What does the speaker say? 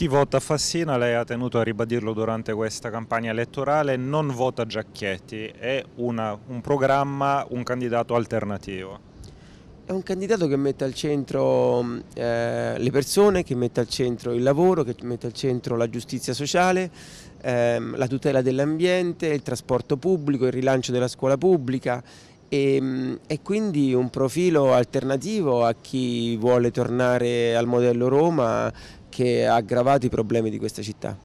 Chi vota Fassina, lei ha tenuto a ribadirlo durante questa campagna elettorale, non vota Giacchetti, è una, un programma, un candidato alternativo. È un candidato che mette al centro eh, le persone, che mette al centro il lavoro, che mette al centro la giustizia sociale, ehm, la tutela dell'ambiente, il trasporto pubblico, il rilancio della scuola pubblica, e, ehm, e, quindi un profilo alternativo a chi vuole tornare al modello Roma che ha aggravato i problemi di questa città.